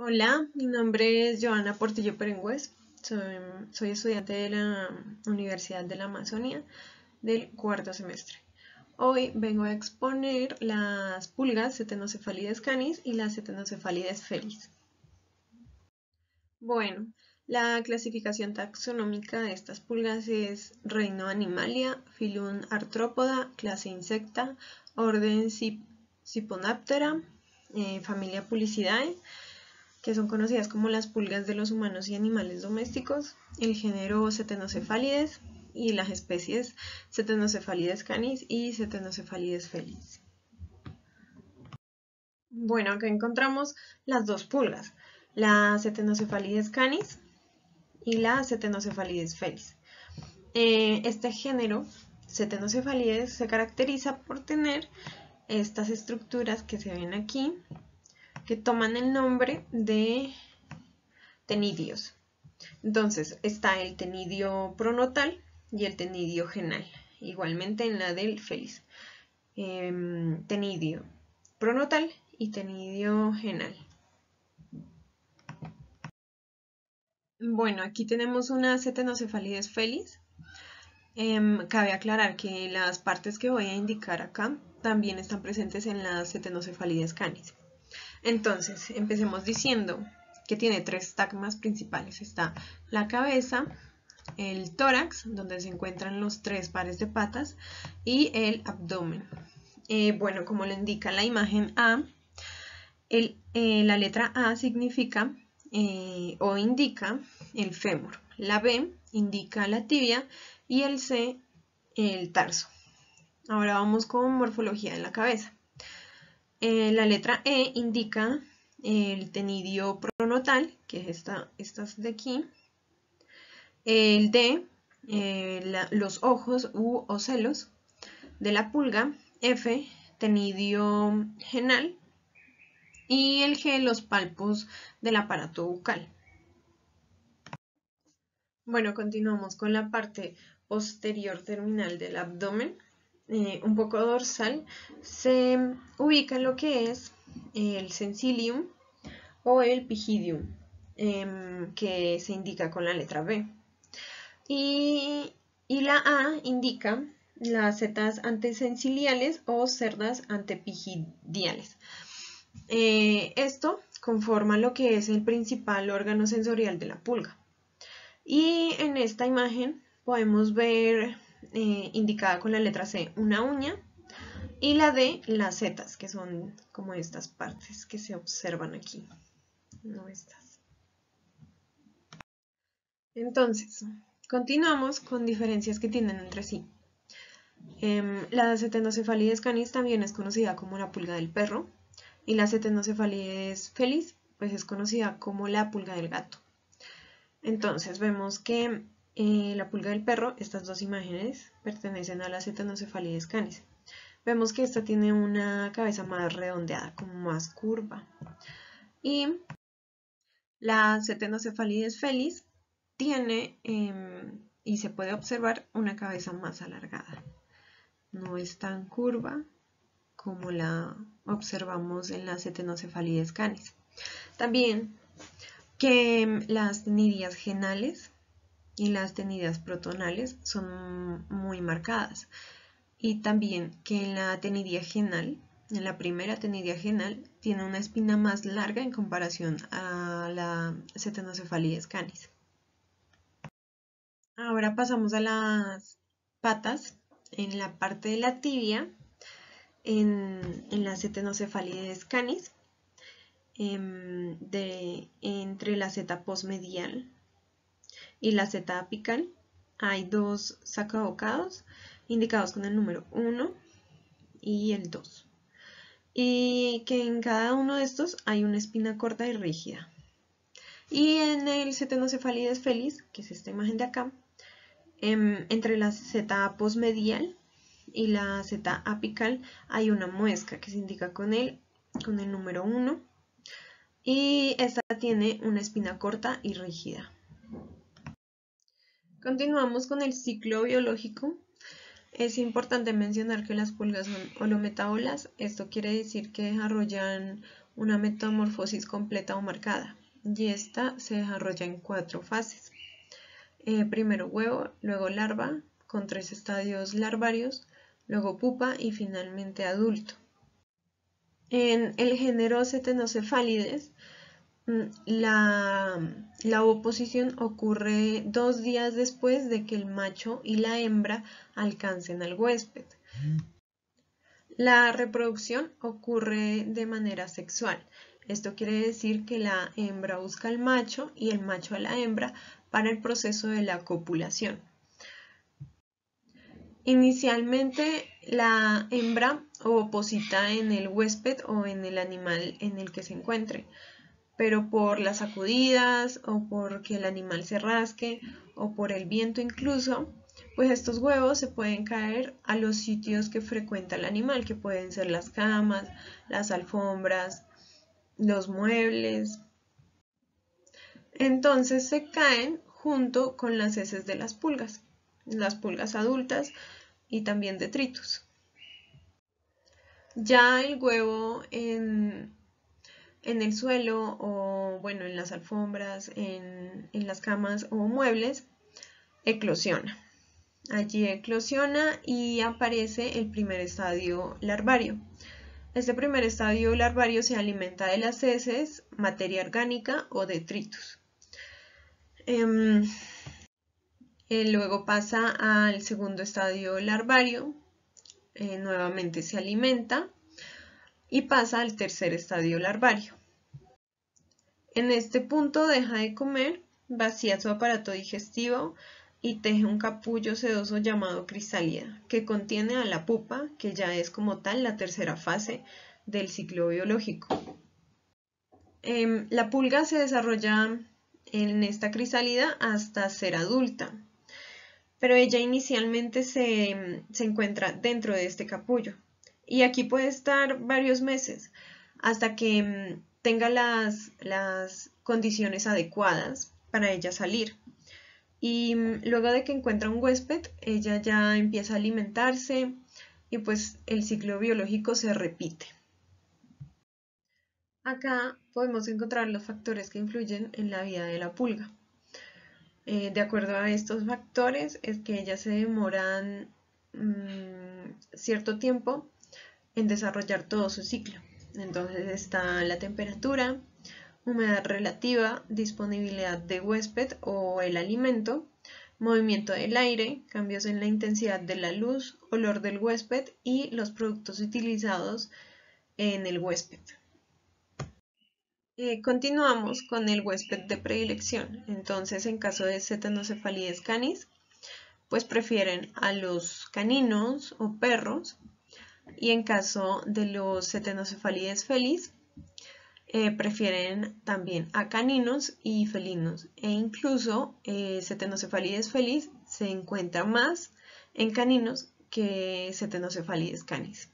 Hola, mi nombre es Joana Portillo Perengüez. Soy, estudiante de la Universidad de la Amazonía del cuarto semestre. Hoy vengo a exponer las pulgas cetenocefalides canis y las cetenocefalides felis. Bueno, la clasificación taxonómica de estas pulgas es reino animalia, filum artrópoda, clase insecta, orden Ciponaptera, eh, familia pulicidae, que son conocidas como las pulgas de los humanos y animales domésticos, el género Cetenocefalides y las especies Cetenocefalides canis y Cetenocefalides felis. Bueno, acá encontramos las dos pulgas, la Cetenocefalides canis y la Cetenocefalides felis. Eh, este género Cetenocefalides se caracteriza por tener estas estructuras que se ven aquí, que toman el nombre de tenidios. Entonces está el tenidio pronotal y el tenidio genal, igualmente en la del feliz. Em, tenidio pronotal y tenidio genal. Bueno, aquí tenemos una cetenocefalides feliz. Em, cabe aclarar que las partes que voy a indicar acá también están presentes en las cetenocefalides canis. Entonces, empecemos diciendo que tiene tres tagmas principales. Está la cabeza, el tórax, donde se encuentran los tres pares de patas, y el abdomen. Eh, bueno, como lo indica la imagen A, eh, la letra A significa eh, o indica el fémur, la B indica la tibia y el C el tarso. Ahora vamos con morfología de la cabeza. Eh, la letra E indica el tenidio pronotal, que es esta, estas de aquí. El D, eh, los ojos u ocelos de la pulga. F, tenidio genal. Y el G, los palpos del aparato bucal. Bueno, continuamos con la parte posterior terminal del abdomen. Eh, un poco dorsal, se ubica lo que es el sensilium o el pigidium, em, que se indica con la letra B. Y, la A indica las setas antesensiliales o cerdas antepigidiales. Eh, esto conforma lo que es el principal órgano sensorial de la pulga. Y en esta imagen podemos ver eh, indicada con la letra C, una uña, y la D, las setas, que son como estas partes que se observan aquí, no estas. Entonces, continuamos con diferencias que tienen entre sí. Eh, la cetenocefalia canis también es conocida como la pulga del perro y la es feliz pues es conocida como la pulga del gato. Entonces vemos que eh, la pulga del perro, estas dos imágenes pertenecen a la cetanocefalia canis. Vemos que esta tiene una cabeza más redondeada, como más curva. Y la ctenocephalides felis tiene em, y se puede observar una cabeza más alargada. No es tan curva como la observamos en la cetenocefalides canis. También que las nidias genales y las tenidas protonales son muy marcadas. Y también que en la tenidia genal, en la primera tenidia genal, tiene una espina más larga en comparación a la cetanocefalia canis. Ahora pasamos a las patas. En la parte de la tibia, en, la cetanocefalia canis, em, entre la seta posmedial y la Z apical. Hay dos sacabocados indicados con el número 1 y el 2. Y que en cada uno de estos hay una espina corta y rígida. Y en el cetenocefalides feliz, que es esta imagen de acá, em, entre la Z posmedial y la zeta apical hay una muesca que se indica con el, con el número 1 y esta tiene una espina corta y rígida. Continuamos con el ciclo biológico. Es importante mencionar que las pulgas son holometabolas. Esto quiere decir que desarrollan una metamorfosis completa o marcada. Y esta se desarrolla en cuatro fases. Eh, primero huevo, luego larva, con tres estadios larvarios, luego pupa y finalmente adulto. En el género Cetenocefalides Mm, la, oposición ocurre dos días después de que el macho y la hembra alcancen al huésped. Mm. La reproducción ocurre de manera sexual. Esto quiere decir que la hembra busca al macho y el macho a la hembra para el proceso de la copulación. Inicialmente la hembra oposita en el huésped o en el animal en el que se encuentre pero por las sacudidas o porque el animal se rasque o por el viento incluso, pues estos huevos se pueden caer a los sitios que frecuenta el animal, que pueden ser las camas, las alfombras, los muebles. Entonces se caen junto con las heces de las pulgas, las pulgas adultas y también detritus. Ya el huevo en, en el suelo o bueno, en las alfombras, en, las camas o muebles, eclosiona. Allí eclosiona y aparece el primer estadio larvario. Este primer estadio larvario se alimenta de las heces, materia orgánica o detritus. Em, eh, luego pasa al segundo estadio larvario, eh, nuevamente se alimenta y pasa al tercer estadio larvario. En este punto deja de comer, vacía su aparato digestivo y teje un capullo sedoso llamado crisálida, que contiene a la pupa, que ya es como tal la tercera fase del ciclo biológico. Em, la pulga se desarrolla en esta crisálida hasta ser adulta, pero ella inicialmente se encuentra dentro de este capullo. Y aquí puede estar varios meses hasta que mm, tenga las, condiciones adecuadas para ella salir. Y mm, luego de que encuentra un huésped, ella ya empieza a alimentarse y pues el ciclo biológico se repite. Acá podemos encontrar los factores que influyen en la vida de la pulga. Eh, de acuerdo a estos factores es que ellas se demoran mm, cierto tiempo en desarrollar todo su ciclo. Entonces está la temperatura, humedad relativa, disponibilidad de huésped o el alimento, movimiento del aire, cambios en la intensidad de la luz, olor del huésped y los productos utilizados en el huésped. Eh, continuamos con el huésped de predilección. Entonces, en caso de cetanocefalides canis, pues prefieren a los caninos o perros y en caso de los cetenocefalides felis, eh, prefieren también a caninos y felinos e incluso eh, cetenocefalides felis se encuentra más en caninos que cetenocefalides canis.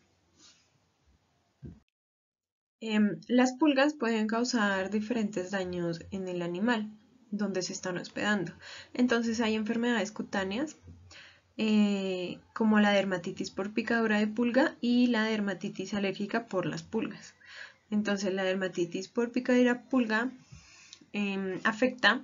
Em, las pulgas pueden causar diferentes daños en el animal donde se están hospedando. Entonces hay enfermedades cutáneas eh, como la dermatitis por picadura de pulga y la dermatitis alérgica por las pulgas. Entonces la dermatitis por picadura de pulga em, afecta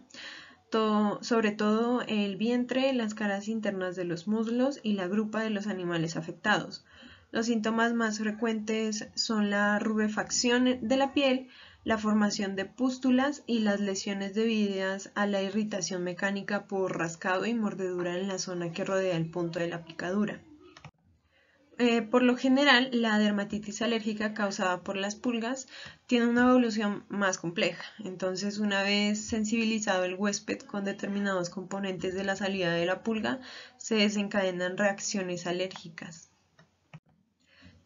sobre todo el vientre, las caras internas de los muslos y la grupa de los animales afectados. Los síntomas más frecuentes son la rubefacción de la piel, la formación de pústulas y las lesiones debidas a la irritación mecánica por rascado y mordedura en la zona que rodea el punto de la picadura. Eh, por lo general, la dermatitis alérgica causada por las pulgas tiene una evolución más compleja. Entonces, una vez sensibilizado el huésped con determinados componentes de la salida de la pulga, se desencadenan reacciones alérgicas.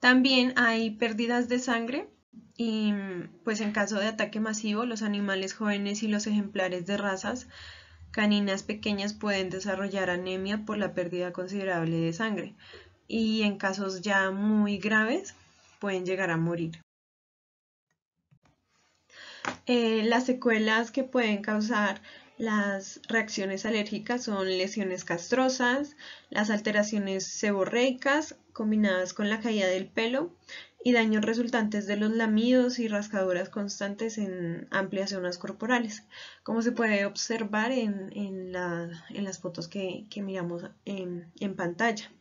También hay pérdidas de sangre y mm, pues en caso de ataque masivo, los animales jóvenes y los ejemplares de razas caninas pequeñas pueden desarrollar anemia por la pérdida considerable de sangre y en casos ya muy graves pueden llegar a morir. Eh, las secuelas que pueden causar las reacciones alérgicas son lesiones castrosas, las alteraciones seborreicas combinadas con la caída del pelo y daños resultantes de los lamidos y rascaduras constantes en amplias zonas corporales, como se puede observar en, las fotos que, miramos en, pantalla.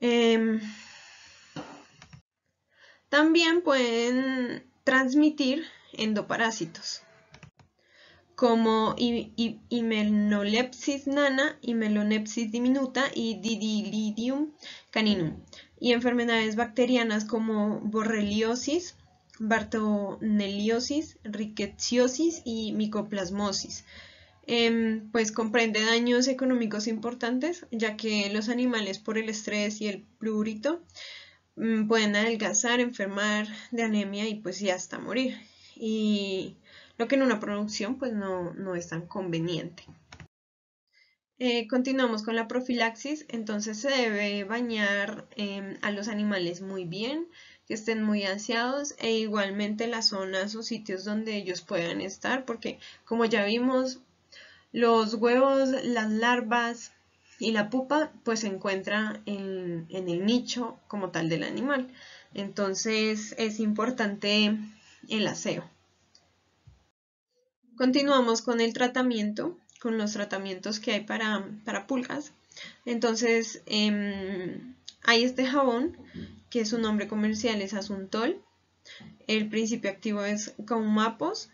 Em, también pueden transmitir endoparásitos como himenolepsis nana, himelonepsis diminuta y didilidium caninum, y enfermedades bacterianas como borreliosis, bartoneliosis, rickettsiosis y micoplasmosis. Em, pues comprende daños económicos importantes, ya que los animales por el estrés y el plurito mm, pueden adelgazar, enfermar de anemia y pues ya hasta morir. Y lo que en una producción pues no, es tan conveniente. Eh, continuamos con la profilaxis, entonces se debe bañar em, a los animales muy bien, que estén muy aseados e igualmente las zonas o sitios donde ellos puedan estar, porque como ya vimos, los huevos, las larvas y la pupa pues se encuentran en el nicho como tal del animal. Entonces es importante el aseo. Continuamos con el tratamiento, con los tratamientos que hay para, para pulgas. Entonces, em, hay este jabón, que su nombre comercial es Asuntol. El principio activo es caumapos.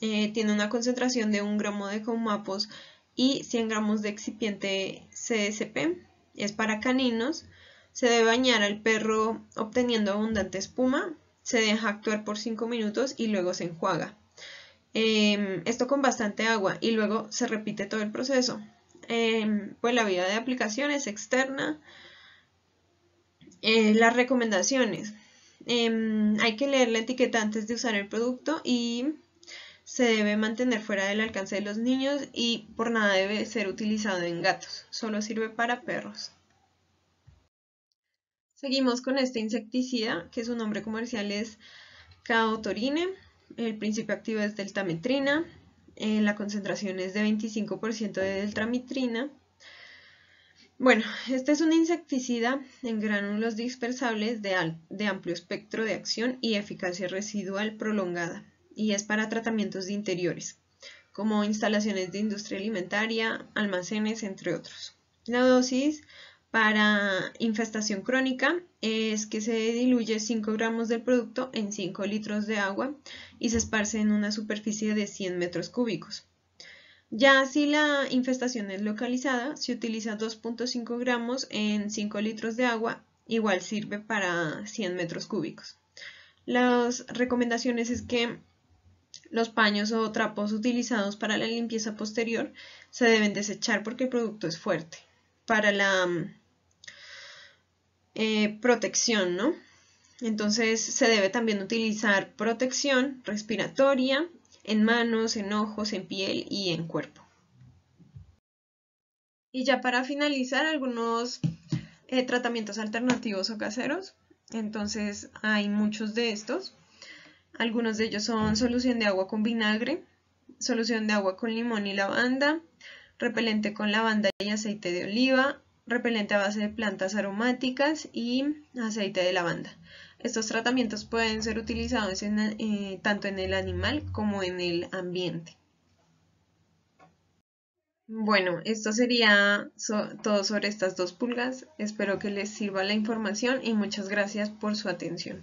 Eh, tiene una concentración de 1 gramo de caumapos y 100 gramos de excipiente CSP. Es para caninos. Se debe bañar al perro obteniendo abundante espuma. Se deja actuar por 5 minutos y luego se enjuaga. Em, esto con bastante agua y luego se repite todo el proceso. Em, pues la vida de aplicación es externa. Eh, las recomendaciones. Em, hay que leer la etiqueta antes de usar el producto y se debe mantener fuera del alcance de los niños y por nada debe ser utilizado en gatos, solo sirve para perros. Seguimos con este insecticida, que su nombre comercial es Caotorine el principio activo es deltametrina, eh, la concentración es de 25% de Deltametrina. Bueno, este es un insecticida en gránulos dispersables de, de amplio espectro de acción y eficacia residual prolongada y es para tratamientos de interiores, como instalaciones de industria alimentaria, almacenes, entre otros. La dosis para infestación crónica es que se diluye 5 gramos del producto en 5 litros de agua y se esparce en una superficie de 100 metros cúbicos. Ya si la infestación es localizada, se utiliza 2.5 gramos en 5 litros de agua, igual sirve para 100 metros cúbicos. Las recomendaciones es que los paños o trapos utilizados para la limpieza posterior se deben desechar porque el producto es fuerte. Para la eh, protección, ¿no? Entonces se debe también utilizar protección respiratoria en manos, en ojos, en piel y en cuerpo. Y ya para finalizar, algunos eh, tratamientos alternativos o caseros. Entonces hay muchos de estos. Algunos de ellos son solución de agua con vinagre, solución de agua con limón y lavanda, repelente con lavanda y aceite de oliva, repelente a base de plantas aromáticas y aceite de lavanda. Estos tratamientos pueden ser utilizados eh, tanto en el animal como en el ambiente. Bueno, esto sería todo sobre estas dos pulgas. Espero que les sirva la información y muchas gracias por su atención.